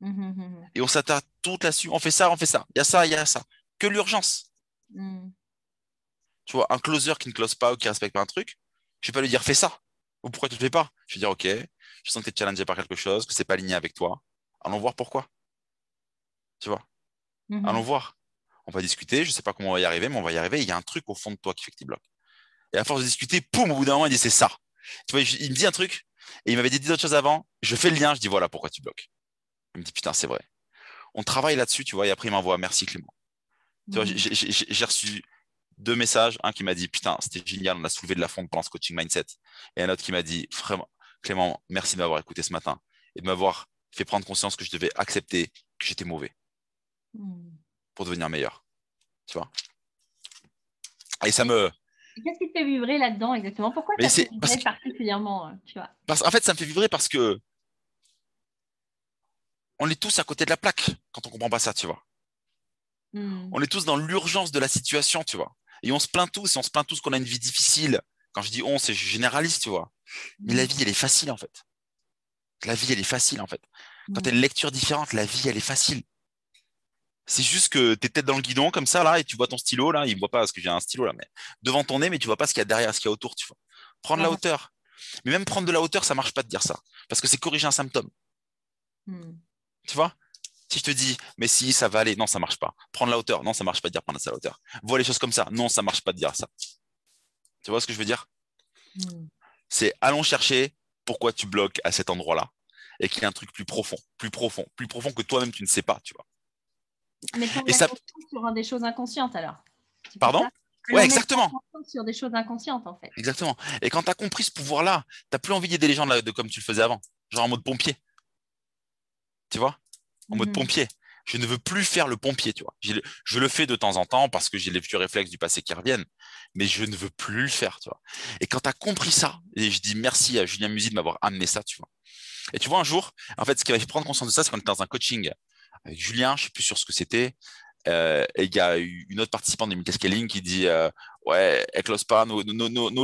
hmm, hmm, Et on s'attarde toute la suite On fait ça, on fait ça. Il y a ça, il y a ça. Que l'urgence. Tu vois, un closer qui ne close pas ou qui respecte pas un truc, je vais pas lui dire fais ça. Ou pourquoi tu le fais pas Je vais dire ok, je sens que tu es challengé par quelque chose, que c'est pas aligné avec toi. Allons voir pourquoi. Tu vois Allons voir. On va discuter, je sais pas comment on va y arriver, mais on va y arriver. Il y a un truc au fond de toi qui fait que tu bloques. Et à force de discuter, poum, au bout d'un moment, il dit c'est ça. Tu vois, il me dit un truc et il m'avait dit autres choses avant. Je fais le lien, je dis voilà pourquoi tu bloques. Il me dit putain, c'est vrai. On travaille là-dessus, tu vois, et après il m'envoie merci Clément. Mm. j'ai reçu deux messages, un qui m'a dit putain, c'était génial, on a soulevé de la fonte pendant ce coaching mindset, et un autre qui m'a dit vraiment, Clément, merci de m'avoir écouté ce matin et de m'avoir fait prendre conscience que je devais accepter que j'étais mauvais mm. pour devenir meilleur. Tu vois Et ça me, Qu'est-ce qui te fait vibrer là-dedans exactement Pourquoi ça te vibrer particulièrement euh, En fait, ça me fait vibrer parce que on est tous à côté de la plaque quand on comprend pas ça, tu vois. Hmm. On est tous dans l'urgence de la situation, tu vois. Et on se plaint tous, et on se plaint tous qu'on a une vie difficile. Quand je dis on, c'est généraliste, tu vois. Mais la hmm. vie, elle est facile, en fait. La vie, elle est facile, en fait. Quand hmm. tu as une lecture différente, la vie, elle est facile. C'est juste que tu es tête dans le guidon comme ça, là, et tu vois ton stylo, là. Il ne voit pas parce que j'ai un stylo, là, mais devant ton nez, mais tu vois pas ce qu'il y a derrière, ce qu'il y a autour, tu vois. Prendre la hauteur. Mais même prendre de la hauteur, ça marche pas de dire ça. Parce que c'est corriger un symptôme. Hmm. Tu vois si je te dis, mais si, ça va aller, non, ça marche pas. Prendre la hauteur, non, ça marche pas de dire prendre la hauteur. Vois les choses comme ça, non, ça marche pas de dire ça. Tu vois ce que je veux dire hmm. C'est allons chercher pourquoi tu bloques à cet endroit-là et qu'il y a un truc plus profond, plus profond, plus profond que toi-même tu ne sais pas, tu vois. Mais et ça... sur des choses inconscientes alors. Pardon Ouais, exactement. Sur des choses inconscientes, en fait. Exactement. Et quand tu as compris ce pouvoir-là, tu n'as plus envie d'aider les gens comme tu le faisais avant, genre en mode pompier. Tu vois En mode mhm. pompier. Je ne veux plus faire le pompier, tu vois. je le fais de temps en temps parce que j'ai les vieux réflexes du passé qui reviennent, mais je ne veux plus le faire, tu vois. Et quand tu as compris ça, et je dis merci à Julien Musi de m'avoir amené ça, tu vois. Et tu vois, un jour, en fait, ce qui va prendre conscience de ça, c'est qu'on était dans un coaching Julien, je ne sais plus sur ce que c'était. Euh, et il y a une autre participante de Scaling qui dit euh, Ouais, elle close pas, nos,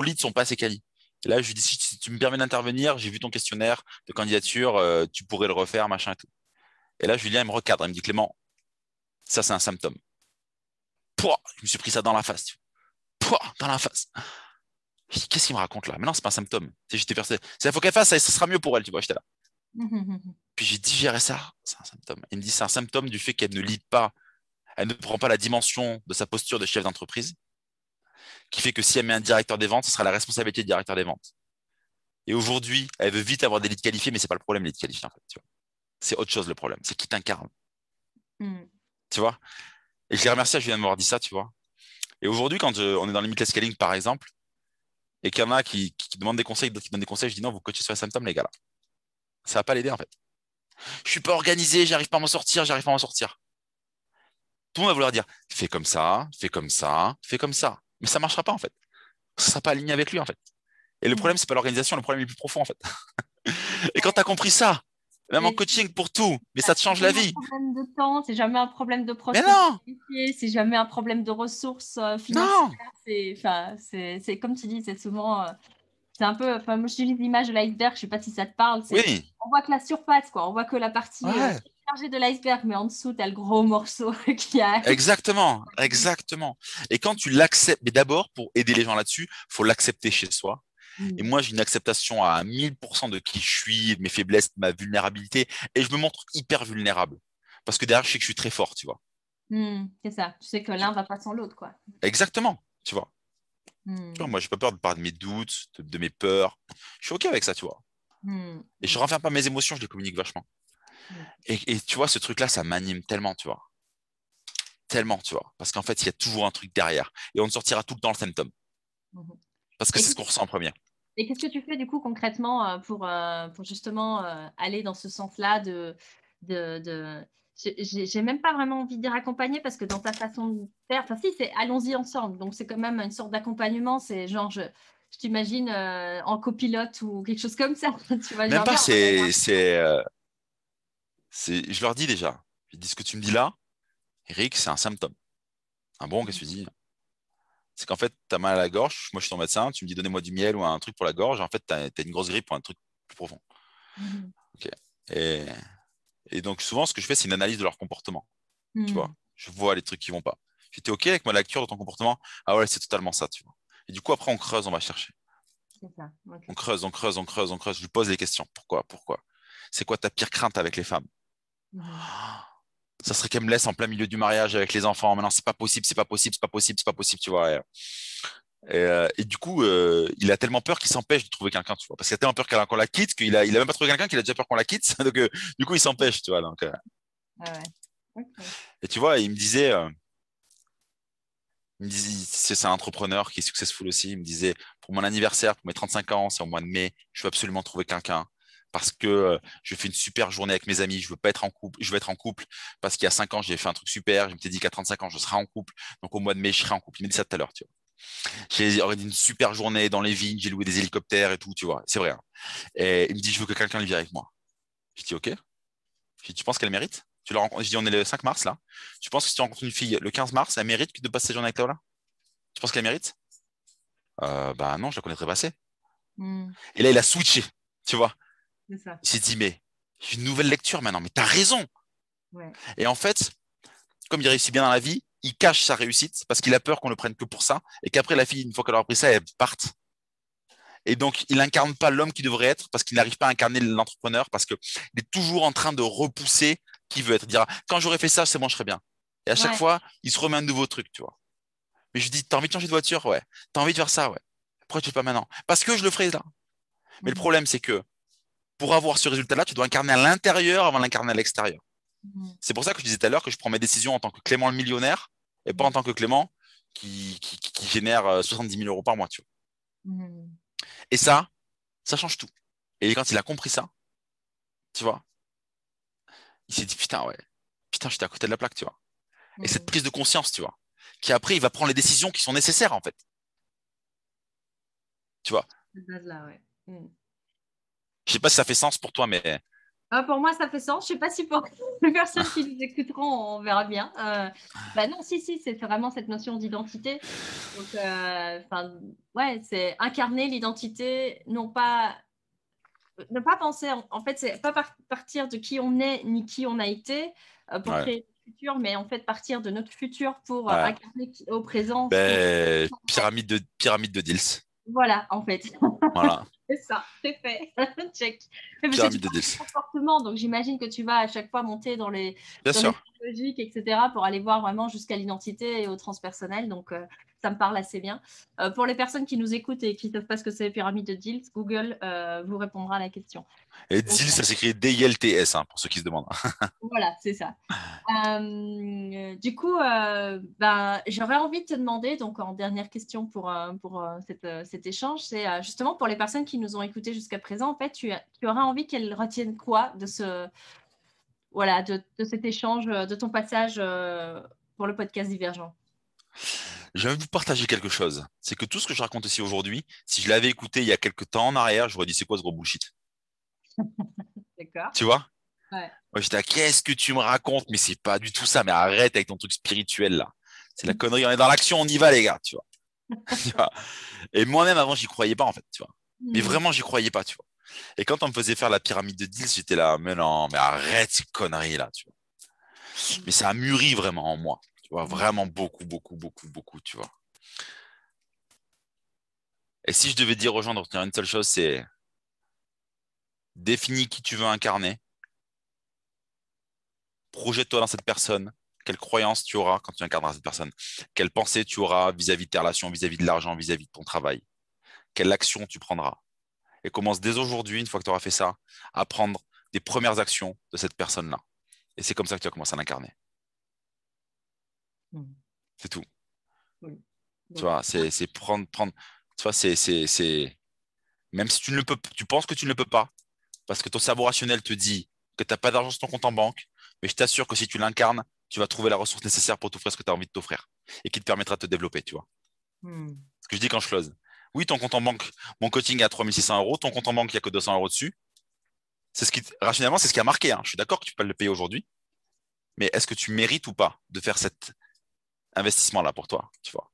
leads sont pas assez qualifiés. Et là, je lui dis Si tu me permets d'intervenir, j'ai vu ton questionnaire de candidature, euh, tu pourrais le refaire, machin et tout. Et là, Julien, me recadre, il me dit Clément, ça, c'est un symptôme. Pouah, je me suis pris ça dans la face. Pouah, dans la face. Qu'est-ce qu'il me raconte là Mais non, c'est pas un symptôme. J'étais versé, C'est la faut qu'elle fasse, ça, ça sera mieux pour elle, tu vois, j'étais là. Puis j'ai digéré ça. C'est un symptôme. Il me dit c'est un symptôme du fait qu'elle ne lit pas, elle ne prend pas la dimension de sa posture de chef d'entreprise, qui fait que si elle met un directeur des ventes, ce sera la responsabilité du directeur des ventes. Et aujourd'hui, elle veut vite avoir des leads qualifiés, mais c'est pas le problème, les leads qualifiés, en fait. C'est autre chose le problème, c'est qui t'incarne. Hmm. Tu vois Et je les remercie à Julien de m'avoir dit ça, tu vois. Et aujourd'hui, quand on est dans le limitless scaling, par exemple, et qu'il y en a qui, qui, demandent des conseils, d'autres qui donnent des conseils, je dis non, vous coachez sur un symptôme les gars. Ça va pas l'aider, en fait. Je suis pas organisé, j'arrive pas à m'en sortir, j'arrive pas à m'en sortir. Tout le monde va vouloir dire fais comme ça, fais comme ça, fais comme ça. Mais ça marchera pas en fait. Ça sera pas aligné avec lui en fait. Et le mm. problème, c'est pas l'organisation, le problème est plus profond en fait. Et quand tu as compris ça, même en coaching pour tout, mais ça te change la vie. C'est jamais un problème de temps, c'est jamais un problème de prospectivité, c'est jamais un problème de ressources euh, financières. C'est, c'est, comme tu dis, c'est souvent euh, c'est un peu, enfin, moi je suis l'image de l'iceberg, je sais pas si ça te parle. On voit que la surface, quoi. On voit que la partie euh, chargée de l'iceberg, mais en dessous, tu as le gros morceau qui a. Exactement, exactement. Et quand tu l'acceptes, mais d'abord, pour aider les gens là-dessus, faut l'accepter chez soi. Mm. Et moi, j'ai une acceptation à 1000% de qui je suis, de mes faiblesses, de ma vulnérabilité. Et je me montre hyper vulnérable. Parce que derrière, je sais que je suis très fort, tu vois. Mm, c'est ça. Tu sais que l'un va pas sans l'autre, quoi. Exactement, tu vois. Hmm. moi je vois, pas peur de parler de mes doutes, de, mes peurs. Je suis OK avec ça, tu vois. Hmm. Et je ne renferme pas mes émotions, je les communique vachement. Hmm. Et, tu vois, ce truc-là, ça m'anime tellement, tu vois. Tellement, tu vois. Parce qu'en fait, il y a toujours un truc derrière. Et on ne sortira tout le temps le symptôme. Parce que c'est ce qu'on ressent en premier. Et qu'est-ce que tu fais, du coup, concrètement, euh, euh, pour, justement euh, aller dans ce sens-là de j'ai même pas vraiment envie de dire parce que dans ta façon de faire, enfin si, c'est allons-y ensemble. Donc c'est quand même une sorte d'accompagnement. C'est genre, je, t'imagine euh, en copilote ou quelque chose comme ça. même pas, c'est, euh, c'est, je leur dis déjà, je dis ce que tu me dis là, Eric, c'est un symptôme. Un bon, qu'est-ce que tu dis C'est qu'en fait, tu as mal à la gorge, moi je suis ton médecin, tu me dis donnez-moi du miel ou un truc pour la gorge, en fait, tu as, une grosse grippe ou un truc plus profond. Mhm. OK. Et et donc, souvent, ce que je fais, c'est une analyse de leur comportement. Tu hmm. vois, je vois les trucs qui vont pas. es OK avec ma lecture de ton comportement. Ah ouais, c'est totalement ça, tu vois. Et du coup, après, on creuse, on va chercher. Ça. On creuse, on creuse, on creuse, on creuse. Je lui pose les questions. Pourquoi Pourquoi C'est quoi ta pire crainte avec les femmes hmm. Ça serait qu'elle me laisse en plein milieu du mariage avec les enfants. Maintenant, c'est pas possible, c'est pas possible, c'est pas possible, c'est pas possible, tu vois. Euh, et, du coup, euh, il a tellement peur qu'il s'empêche de trouver quelqu'un, tu vois. Parce qu'il a tellement peur qu'on la quitte qu'il a, il a même pas trouvé quelqu'un qu'il a déjà peur qu'on la quitte. donc, euh, du coup, il s'empêche, tu vois. Ah et tu vois, il me disait, c'est un entrepreneur qui est successful aussi. Il me disait, pour mon anniversaire, pour mes 35 ans, c'est au mois de mai, je veux absolument trouver quelqu'un parce que je fais une super journée avec mes amis, je veux pas être en couple, je veux être en couple parce qu'il y a 5 ans, j'ai fait un truc super, je me suis dit qu'à 35 ans, je serai en couple. Donc au mois de mai, je serai en couple. Il m'a dit ça tout à l'heure, tu vois. J'ai organisé une super journée dans les vignes, j'ai loué des hélicoptères et tout, tu vois, c'est vrai. Hein. Et il me dit, je veux que quelqu'un vive avec moi. Je dis, OK. tu penses qu'elle mérite tu la dis, on est le 5 mars là. Tu penses que si tu rencontres une fille le 15 mars, elle mérite de passer sa journée avec toi là Tu penses qu'elle mérite euh, Bah non, je la connaîtrais pas assez. Hmm. Et là, il a switché, tu vois. Il s'est dit, mais une nouvelle lecture maintenant, mais t'as raison. Et en fait, comme il réussit bien dans la vie, il cache sa réussite parce qu'il a peur qu'on le prenne que pour ça et qu'après la fille, une fois qu'elle aura pris ça, elle parte. Et donc, il n'incarne pas l'homme qui devrait être parce qu'il n'arrive pas à incarner l'entrepreneur parce qu'il est toujours en train de repousser qui veut être. dira quand j'aurais fait ça, c'est bon, je serais bien. Et à chaque fois, il se remet un nouveau truc, tu vois. Mais je dis, t'as envie de changer de voiture, ouais. T'as envie de faire ça, ouais. Pourquoi tu le fais pas maintenant Parce que je le ferai là. Mais le mmh. problème, c'est que pour avoir ce résultat-là, tu dois incarner à l'intérieur avant d'incarner à l'extérieur. Mmh. C'est pour ça que je disais tout à l'heure que je prends mes décisions en tant que Clément le millionnaire et pas en tant que Clément qui, génère 70 euh, 000 euros par mois. Tu vois. Mhm. Et ça, ça change tout. Et quand il a compris ça, tu vois, il s'est dit putain, ouais, putain, j'étais à côté de la plaque, tu vois. Et cette mhm. prise de conscience, tu vois, qui après, il va prendre les décisions qui sont nécessaires, en fait. Tu vois. Mhm. Je ne sais pas si ça fait sens pour toi, mais ah, pour moi, ça fait sens. Je ne sais pas si pour les personnes qui nous écouteront, on verra bien. Euh, bah non, si, si, c'est vraiment cette notion d'identité. Donc, euh, ouais, c'est incarner l'identité, non pas. Ne pas penser, en fait, c'est pas partir de qui on est ni qui on a été euh, pour créer le futur, mais en fait partir de notre futur pour incarner au présent. Ben, pyramide, de, pyramide de voilà, en fait. Voilà. c'est ça, c'est fait. Check. donc j'imagine que tu vas à chaque fois monter dans les, Bien logiques, etc., pour aller voir vraiment jusqu'à l'identité et au transpersonnel. Donc, euh, ça me parle assez bien. Euh, pour les personnes qui nous écoutent et qui ne savent pas ce que c'est pyramide de Deals, Google euh, vous répondra à la question. Et Deals, ça s'écrit D-I-L-T-S, hein, pour ceux qui se demandent. voilà, c'est ça. Euh, du coup, ben, j'aurais envie de te demander, donc en dernière question pour, pour cet échange, c'est justement pour les personnes qui nous ont écoutés jusqu'à présent, en fait, tu, auras aurais envie qu'elles retiennent quoi de ce... Voilà, de cet échange, de ton passage pour le podcast Divergent je vais vous partager quelque chose. C'est que tout ce que je raconte ici aujourd'hui, si je l'avais écouté il y a quelques temps en arrière, je j'aurais dit c'est quoi ce gros bullshit D'accord. Tu vois ouais. Moi j'étais qu'est-ce que tu me racontes Mais c'est pas du tout ça, mais arrête avec ton truc spirituel là. C'est la connerie, on est dans l'action, on y va les gars, tu vois. et moi-même avant, j'y croyais pas en fait, tu vois. Mais hmm. vraiment, j'y croyais pas, tu vois. Et quand on me faisait faire la pyramide de deals, j'étais là, mais non, mais arrête ces conneries là, tu vois. Hmm. Mais ça a mûri vraiment en moi. Tu vois, vraiment beaucoup, beaucoup, beaucoup, beaucoup, tu vois. Et si je devais dire aux gens de retenir une seule chose, c'est définis qui tu veux incarner, projette-toi dans cette personne, quelle croyance tu auras quand tu incarneras cette personne, quelle pensée tu auras vis-à-vis de tes relations, vis-à-vis -vis de l'argent, vis-à-vis de ton travail, quelle action tu prendras. Et commence dès aujourd'hui, une fois que tu auras fait ça, à prendre des premières actions de cette personne-là. Et c'est comme ça que tu vas commencer à l'incarner. Mm. C'est tout. Tu vois, c'est prendre, prendre. Tu vois, c'est. Même si tu ne le peux, tu penses que tu ne le peux pas, parce que ton cerveau rationnel te dit que tu n'as pas d'argent sur ton compte en banque, mais je t'assure que si tu l'incarnes, tu vas trouver la ressource nécessaire pour t'offrir ce que tu as envie de t'offrir et qui te permettra de te développer, tu vois. Mm. Ce que je dis quand je close. Oui, ton compte en banque, mon coaching a à 3600 euros, ton compte en banque, il n'y a que 200 euros dessus. C'est ce qui, rationnellement, c'est ce qui a marqué. Hein. Je suis d'accord que tu peux pas le payer aujourd'hui, mais est-ce que tu mérites ou pas de faire cette, investissement-là pour toi, tu vois.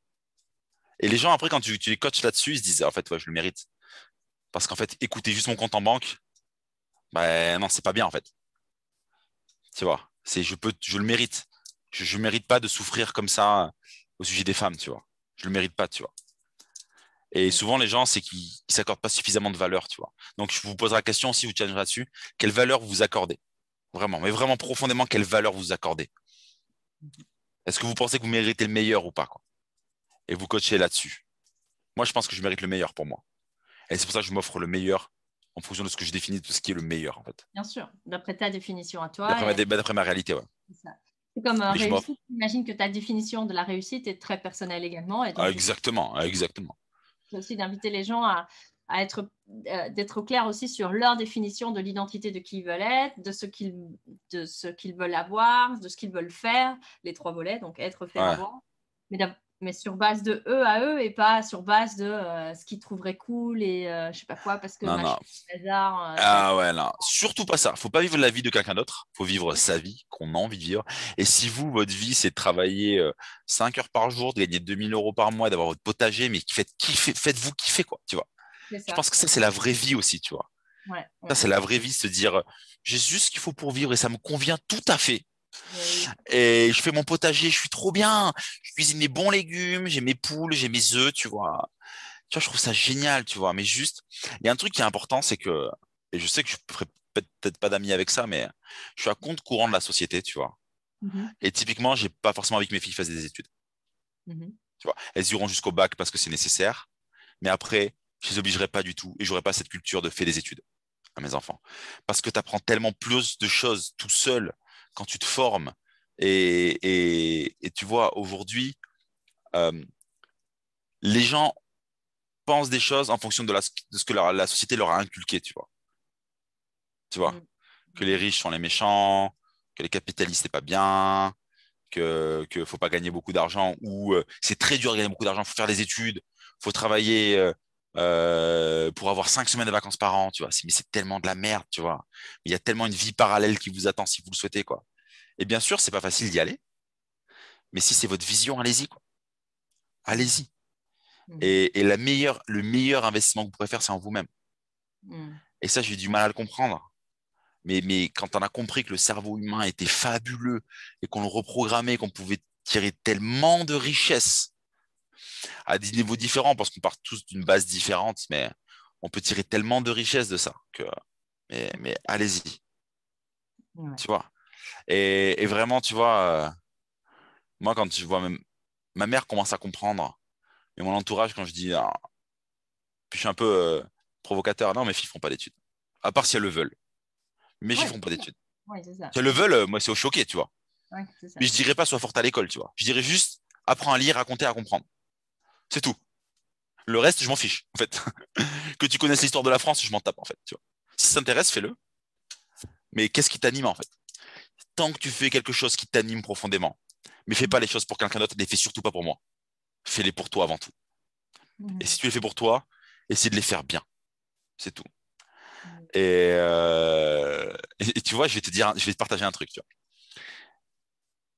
Et les gens, après, quand tu, les coaches là-dessus, ils se disent, en fait, ouais, je le mérite. Parce qu'en fait, écouter juste mon compte en banque, ben non, c'est pas bien, en fait. Tu vois, c'est je peux, je le mérite. Je ne mérite pas de souffrir comme ça au sujet des femmes, tu vois. Je le mérite pas, tu vois. Et souvent, les gens, c'est qu'ils ne s'accordent pas suffisamment de valeur, tu vois. Donc, je vous poserai la question si vous tiendrez là-dessus. Quelle valeur vous accordez Vraiment, mais vraiment profondément, quelle valeur vous accordez est-ce que vous pensez que vous méritez le meilleur ou pas quoi Et vous coachez là-dessus. Moi, je pense que je mérite le meilleur pour moi. Et c'est pour ça que je m'offre le meilleur en fonction de ce que je définis, de ce qui est le meilleur, en fait. Bien sûr, d'après ta définition à toi. D'après, ma, réalité, ouais. C'est comme un euh, réussite, j'imagine que ta définition de la réussite est très personnelle également. Ah, exactement, ah, exactement. C'est aussi d'inviter les gens à être euh, d'être clair aussi sur leur définition de l'identité de qui ils veulent être, de ce qu'ils de ce qu'ils veulent avoir, de ce qu'ils veulent faire, les trois volets, donc être, faire, avoir, mais, mais sur base de eux à eux et pas sur base de euh, ce qu'ils trouveraient cool et je euh, je sais pas quoi parce que non, Hasard, ah ouais non surtout pas ça faut pas vivre la vie de quelqu'un d'autre faut vivre sa vie qu'on a envie de vivre et si vous votre vie c'est de travailler 5 heures par jour de gagner 2000 euros par mois d'avoir votre potager mais faites kiffer, faites vous kiffer quoi tu vois je pense que ça, c'est la vraie vie aussi, tu vois. Ça, c'est la vraie vie, se dire, j'ai juste ce qu'il faut pour vivre et ça me convient tout à fait. Eh et je fais mon potager, je suis trop bien. Je cuisine mes bons légumes, j'ai mes poules, j'ai mes œufs, tu vois. Tu vois, je trouve ça génial, tu vois. Mais juste, il y a un truc qui est important, c'est que, et je sais que je ferai peut-être pas d'amis avec ça, mais je suis à compte courant de la société, tu vois. Mm-hmm. Et typiquement, j'ai pas forcément envie que mes filles fassent des études. Mm-hmm. Tu vois, elles iront jusqu'au bac parce que c'est nécessaire. Mais après, je les obligerai pas du tout et j'aurais pas cette culture de faire des études à mes enfants. Parce que tu apprends tellement plus de choses tout seul quand tu te formes. Et, tu vois, aujourd'hui, euh, les gens pensent des choses en fonction de, ce que la, société leur a inculqué, tu vois. Tu vois mm. Que les riches sont les méchants, que les capitalistes, c'est pas bien, que ne faut pas gagner beaucoup d'argent, ou euh, c'est très dur de gagner beaucoup d'argent, il faut faire des études, il faut travailler euh, euh, pour avoir cinq semaines de vacances par an, tu vois. Mais c'est tellement de la merde, tu vois. Il y a tellement une vie parallèle qui vous attend si vous le souhaitez, quoi. Et bien sûr, c'est pas facile d'y aller, mais si c'est votre vision, allez-y, quoi. Allez-y. Mmh. Et, la meilleure, le meilleur investissement que vous pouvez faire, c'est en vous-même. Mmh. Et ça, j'ai du mal à le comprendre. Mais, mais quand on a compris que le cerveau humain était fabuleux et qu'on le reprogrammait, qu'on pouvait tirer tellement de richesses à des niveaux différents, parce qu'on part tous d'une base différente, mais on peut tirer tellement de richesses de ça que. Mais, mais allez-y. Tu vois. Et, vraiment, tu vois, euh, moi, quand je vois même, ma mère commence à comprendre, et mon entourage, quand je dis, ah, puis je suis un peu euh, provocateur, non, mes filles font pas d'études, à part si elles le veulent. Mais filles ne font pas d'études. si elles le veulent, euh, moi, c'est au choqué, tu vois. Mais je dirais pas sois forte à l'école, tu vois. Je dirais juste apprends à lire, raconter, à comprendre. C'est tout. Le reste, je m'en fiche, en fait. que tu connaisses l'histoire de la France, je m'en tape, en fait. Tu Si ça t'intéresse, fais-le. Mais qu'est-ce qui t'anime, en fait Tant que tu fais quelque chose qui t'anime profondément, mais fais pas les choses pour quelqu'un d'autre, les fais surtout pas pour moi. Fais-les pour toi avant tout. Mmh. Et si tu les fais pour toi, essaie de les faire bien. C'est tout. Mmh. Euh, et, tu vois, je vais te dire, je vais te partager un truc. Tu vois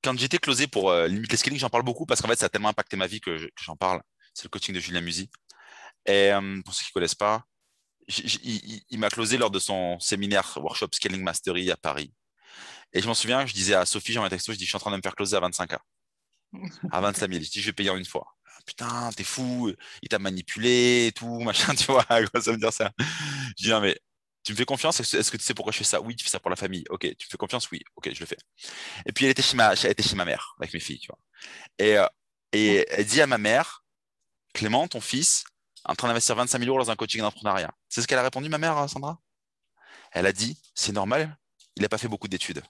quand j'étais closé pour euh, limite les scaling, j'en parle beaucoup parce qu'en fait, ça a tellement impacté ma vie que j'en parle c'est le coaching de Julien Musi. Et euh, pour ceux qui ne connaissent pas, il, m'a closé lors de son séminaire workshop Scaling Mastery à Paris. Et je m'en souviens, je disais à Sophie, j'envoie un texto, je dis, je suis en train de me faire closer à 25K, à 25 000. Je dis, je vais payer en une fois. Putain, t'es fou, il t'a manipulé, et tout, machin, tu vois, ça veut dire ça. Je dis, non, mais tu me fais confiance Est-ce que tu sais pourquoi je fais ça Oui, tu fais ça pour la famille. Ok, tu me fais confiance Oui, ok, je le fais. Et puis, elle était chez ma, était chez ma mère, avec mes filles, tu vois. Et, euh, et elle dit à ma mère, Clément, ton fils, en train d'investir 25 000 euros dans un coaching d'entrepreneuriat. C'est ce qu'elle a répondu, ma mère, Sandra Elle a dit, c'est normal, il n'a pas fait beaucoup d'études.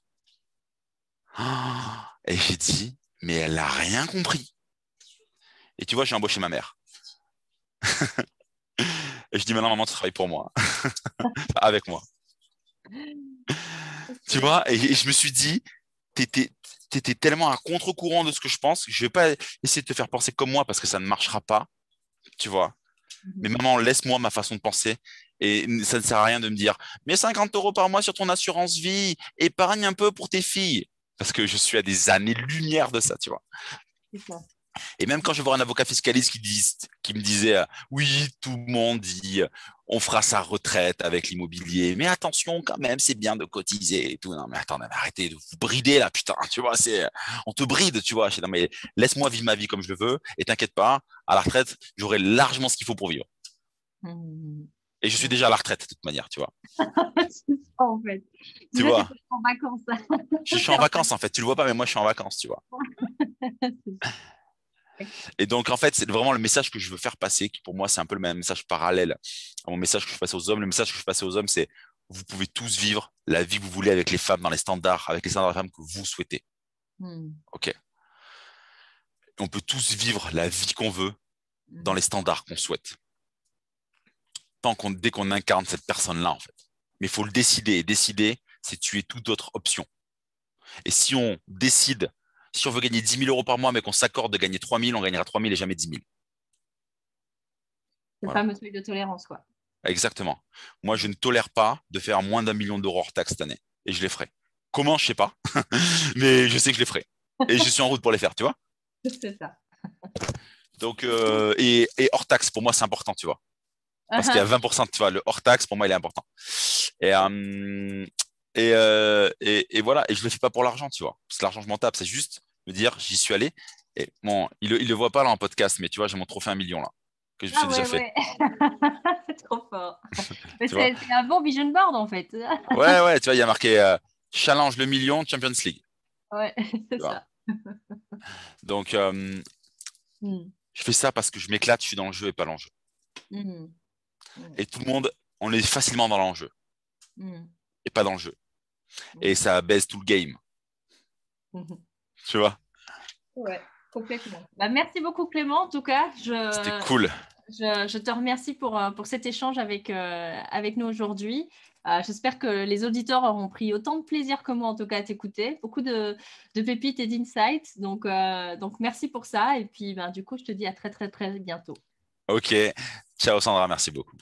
Ah et j'ai dit, mais elle n'a rien compris. Et tu vois, j'ai embauché ma mère. Et je dis maintenant, maman, tu travailles pour moi, avec moi. tu vois, et, je me suis dit, tu étais tellement à contre-courant de ce que je pense, que je vais pas essayer de te faire penser comme moi parce que ça ne marchera pas tu vois. Mhm. Mais maman, laisse-moi ma façon de penser. Et ça ne sert à rien de me dire, mets 50 euros par mois sur ton assurance vie, épargne un peu pour tes filles. Parce que je suis à des années-lumière de ça, tu vois. Et même quand je vois un avocat fiscaliste qui, qui me disait, euh, oui, tout le monde dit, on fera sa retraite avec l'immobilier, mais attention quand même, c'est bien de cotiser et tout. Non, mais attends, arrêtez de vous brider là, putain, tu vois, c'est, on te bride, tu vois. mais laisse-moi vivre ma vie comme je le veux et t'inquiète pas, à la retraite, j'aurai largement ce qu'il faut pour vivre. Mmh. Et je suis déjà à la retraite de toute manière, tu vois. Tu vois. Je suis en vacances. Hein. je suis en vacances en fait, tu le vois pas, mais moi je suis en vacances, tu vois. Et donc, en fait, c'est vraiment le message que je veux faire passer, qui pour moi, c'est un peu le même message parallèle à mon message que je passe aux hommes. Le message que je passe aux hommes, c'est vous pouvez tous vivre la vie que vous voulez avec les femmes, dans les standards, avec les standards de femmes que vous souhaitez. Hmm. OK. On peut tous vivre la vie qu'on veut dans hmm. les standards qu'on souhaite. Tant qu'on, dès qu'on incarne cette personne-là, en fait. Mais il faut le décider. Et décider, c'est tuer toute autre option. Et si on décide si on veut gagner 10 000 euros par mois, mais qu'on s'accorde de gagner 3 000, on gagnera 3 000 et jamais 10 000. Le fameux truc de tolérance, quoi. Exactement. Moi, je ne tolère pas de faire moins d'un million d'euros hors taxe cette année. Et je les ferai. Comment, je ne sais pas. mais je sais que je les ferai. Et je suis en route pour les faire, tu vois. C'est ça. Donc, euh, et, hors taxe, pour moi, c'est important, tu vois. Parce qu'il y a 20%, uh-huh. tu vois, le hors taxe, pour moi, il est important. Et, euh, euh, et, voilà, et je ne le fais pas pour l'argent, tu vois. Parce que l'argent, je m'en tape. C'est juste, dire j'y suis allé. Et bon, il le, voit pas là en podcast, mais tu vois, j'ai mon trophée un million là, que je me suis ah déjà fait. c'est trop fort. c'est un bon vision board en fait. ouais, ouais, tu vois, il y a marqué euh, challenge le million Champions League. Ouais, c'est ça. Donc, euh, hmm. je fais ça parce que je m'éclate, je suis dans le jeu et pas l'enjeu. Hmm. Hmm. Et tout le monde, on est facilement dans l'enjeu et pas dans le jeu. Et ça baisse tout le game tu vois. Ouais, complètement. Bah, merci beaucoup, Clément, en tout cas. C'était cool. Je, te remercie pour, euh, pour cet échange avec, euh, avec nous aujourd'hui. Euh, j'espère que les auditeurs auront pris autant de plaisir que moi, en tout cas, à t'écouter. Beaucoup de, pépites et d'insights. Donc, donc, merci pour ça. Et puis, ben, du coup, je te dis à très, très, très bientôt. OK. Ciao, Sandra. Merci beaucoup.